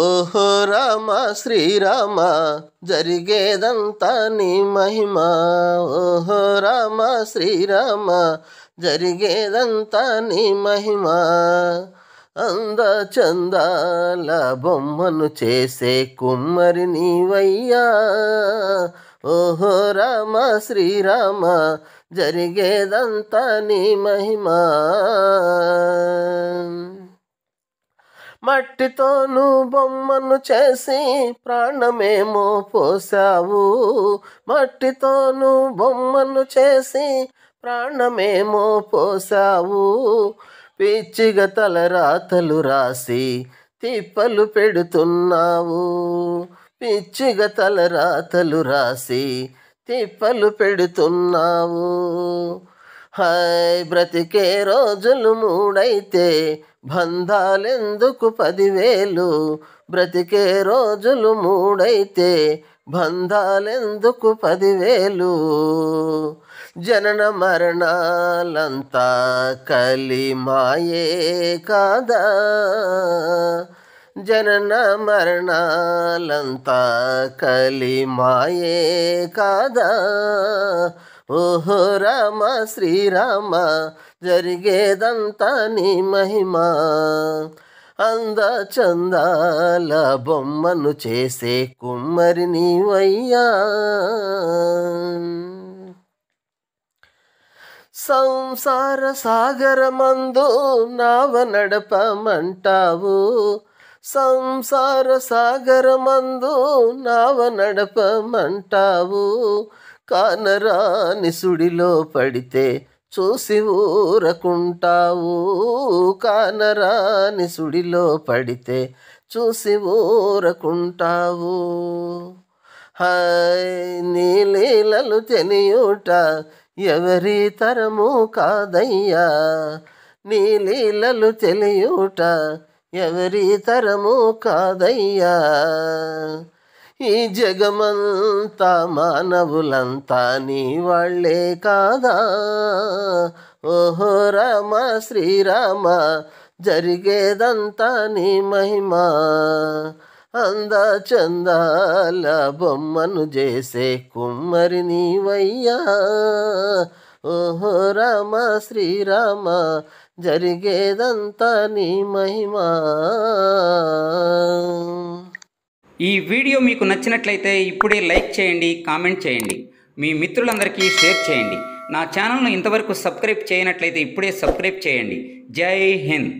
ఓహో రామ శ్రీరామ జరిగేదంత నీ మహిమ ఓహో రామ శ్రీరామ జరిగేదంత నీ మహిమ అంద చందాల బొమ్మను చేసే కుమ్మరి నీవయ్యా ఓహో రామ శ్రీరామ జరిగేదంత నీ మహిమా మట్టితోను బొమ్మను చేసి ప్రాణమేమో పోసావు మట్టితోను బొమ్మను చేసి ప్రాణమేమో పోసావు పిచ్చిగ రాతలు రాసి తిప్పలు పెడుతున్నావు పిచ్చిగ రాతలు రాసి తిప్పలు పెడుతున్నావు హాయ్ బ్రతికే రోజులు మూడైతే బంధాలెందుకు పదివేలు బ్రతికే రోజులు మూడైతే బంధాలెందుకు పదివేలు జనన మరణాలంతా కలిమాయే కాదా జనన మరణాలంతా కలిమాయే కాదా ఓహో రామ శ్రీరామ జరిగేదంతా నీ మహిమ అంద చందాల బొమ్మను చేసే కుమ్మరి నీవయ్యా సంసార సాగరమందు నావ నడపమంటావు సంసార సాగరమందు నావ నడపమంటావు కానరాని సుడిలో పడితే చూసి ఊరకుంటావు కానరాని సుడిలో పడితే చూసి ఊరకుంటావు హాయ్ నీ లీలలు తెలియుట ఎవరి తరము కాదయ్యా నీ లీలలు ఎవరి తరము కాదయ్యా ఈ జగమంతా మానవులంతా నీ వాళ్ళే కాదా ఓహో రామ శ్రీరామ జరిగేదంతా నీ మహిమ అంద చందాల బొమ్మను చేసే కుమ్మరి నీవయ్యా ఓహో రామ శ్రీరామ జరిగేదంతా నీ మహిమా ఈ వీడియో మీకు నచ్చినట్లయితే ఇప్పుడే లైక్ చేయండి కామెంట్ చేయండి మీ మిత్రులందరికీ షేర్ చేయండి నా ఛానల్ను ఇంతవరకు సబ్స్క్రైబ్ చేయనట్లయితే ఇప్పుడే సబ్స్క్రైబ్ చేయండి జై హింద్